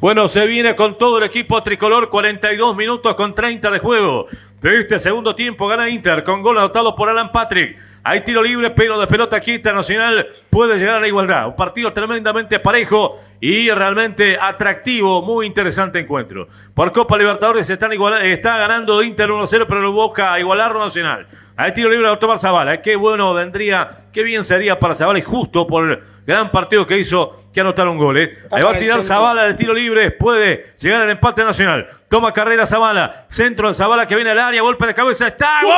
Bueno, se viene con todo el equipo tricolor, 42 minutos con 30 de juego. De este segundo tiempo gana Inter con gol anotado por Alan Patrick. Hay tiro libre, pero de pelota aquí internacional puede llegar a la igualdad. Un partido tremendamente parejo y realmente atractivo. Muy interesante encuentro. Por Copa Libertadores están está ganando Inter 1-0, pero lo busca a igualar Nacional. Hay tiro libre de Otto Zavala. Qué bueno vendría, qué bien sería para Zavala y justo por el gran partido que hizo que anotaron un gol. ¿eh? Ahí va a tirar Zabala de tiro libre. Puede llegar al empate nacional. Toma carrera Zavala. Centro en Zabala que viene al área. Golpe de cabeza. Está. ¡Gol!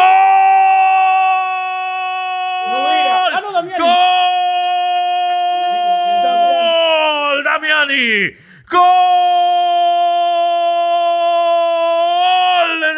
¡Gol! Ah, ¡Gol! ¡Damiani! ¡Gol!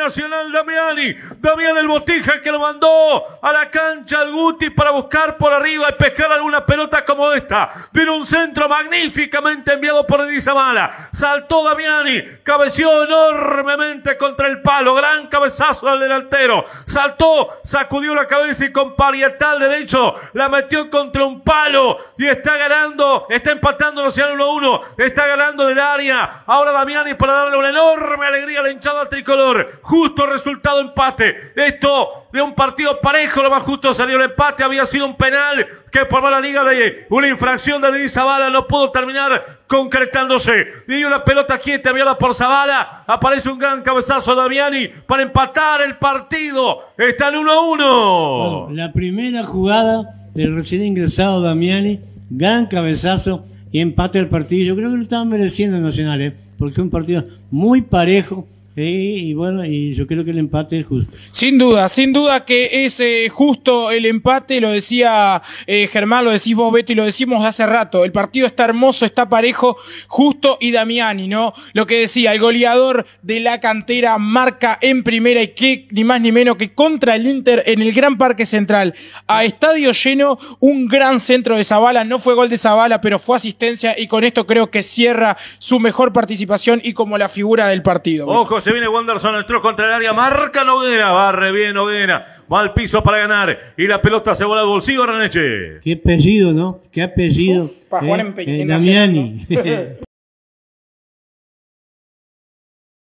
Nacional Damiani. Damiani el Botija que lo mandó a la cancha al Guti para buscar por arriba y pescar alguna pelota como esta. Vino un centro magníficamente enviado por Mala. Saltó Damiani, cabeció enormemente contra el palo. Gran cabezazo al delantero. Saltó, sacudió la cabeza y con parietal derecho la metió contra un palo. Y está ganando, está empatando el Océano 1-1. Está ganando del área. Ahora Damiani para darle una enorme alegría a la hinchada tricolor. Justo resultado empate. Esto de un partido parejo, lo más justo salió el empate, había sido un penal que por la liga de una infracción de Denis Zavala no pudo terminar concretándose. Y una pelota quieta enviada por Zavala, aparece un gran cabezazo de Damiani para empatar el partido, está el 1-1. la primera jugada del recién ingresado Damiani, gran cabezazo y empate el partido, yo creo que lo estaban mereciendo los Nacional, ¿eh? porque es un partido muy parejo, Sí y, bueno, y yo creo que el empate es justo. Sin duda, sin duda que es eh, justo el empate, lo decía eh, Germán, lo decís vos Beto y lo decimos hace rato, el partido está hermoso, está parejo, justo y Damiani, ¿no? Lo que decía, el goleador de la cantera marca en primera y que ni más ni menos que contra el Inter en el Gran Parque Central, a estadio lleno, un gran centro de Zabala, no fue gol de Zabala, pero fue asistencia y con esto creo que cierra su mejor participación y como la figura del partido se viene Wanderson, entró contra el área, marca Noguera, barre bien Noguera, va al piso para ganar y la pelota se vola al bolsillo Reneche. Qué apellido, ¿no? Qué apellido. ¿eh? Eh, Damiani.